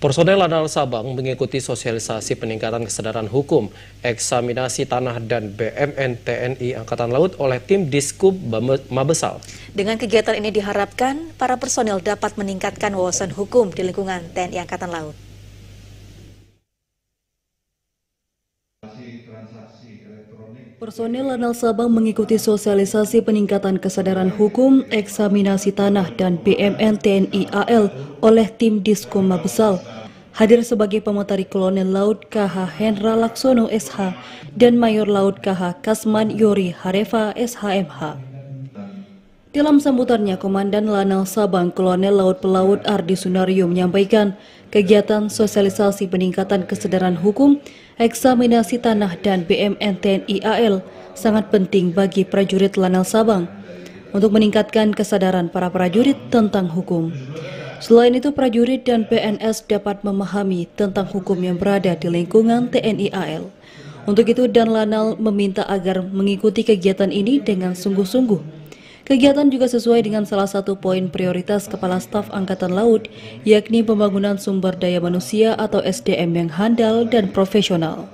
Personel Lanal Sabang mengikuti sosialisasi peningkatan kesadaran hukum, eksaminasi tanah dan BMN TNI Angkatan Laut oleh tim Diskub Mabesal. Dengan kegiatan ini diharapkan para personel dapat meningkatkan wawasan hukum di lingkungan TNI Angkatan Laut. Personil Lanal Sabang mengikuti sosialisasi peningkatan kesadaran hukum, eksaminasi tanah, dan BMN TNI AL oleh tim Disko Mabesal. Hadir sebagai pemotari Kolonel Laut KH Hendra Laksono SH dan Mayor Laut KH Kasman Yori Harefa SHMH. Dalam sambutannya, Komandan Lanal Sabang Kolonel Laut Pelaut Ardi Sunario menyampaikan kegiatan sosialisasi peningkatan kesadaran hukum, eksaminasi tanah dan BMN TNI AL sangat penting bagi prajurit Lanal Sabang untuk meningkatkan kesadaran para prajurit tentang hukum. Selain itu, prajurit dan PNS dapat memahami tentang hukum yang berada di lingkungan TNI AL. Untuk itu, Dan Lanal meminta agar mengikuti kegiatan ini dengan sungguh-sungguh Kegiatan juga sesuai dengan salah satu poin prioritas Kepala Staf Angkatan Laut, yakni pembangunan sumber daya manusia atau SDM yang handal dan profesional.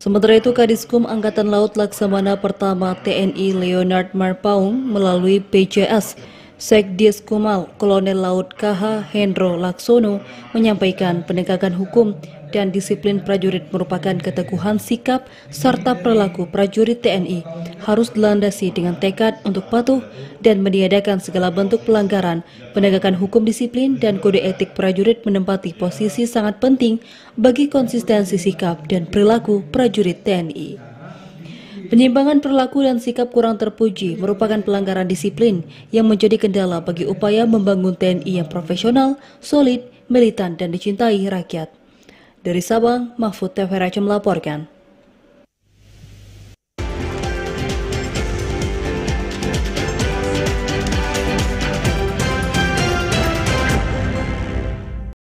Sementara itu, Kadiskum Angkatan Laut Laksamana Pertama TNI Leonard Marpaung melalui PJS Sekdes Kumal, Kolonel Laut KH Hendro Laksono menyampaikan penegakan hukum dan disiplin prajurit merupakan keteguhan sikap serta perilaku prajurit TNI harus dilandasi dengan tekad untuk patuh dan meniadakan segala bentuk pelanggaran. Penegakan hukum disiplin dan kode etik prajurit menempati posisi sangat penting bagi konsistensi sikap dan perilaku prajurit TNI. Penyimpangan perilaku dan sikap kurang terpuji merupakan pelanggaran disiplin yang menjadi kendala bagi upaya membangun TNI yang profesional, solid, militan, dan dicintai rakyat. Dari Sabang, Mahfud Tevera melaporkan.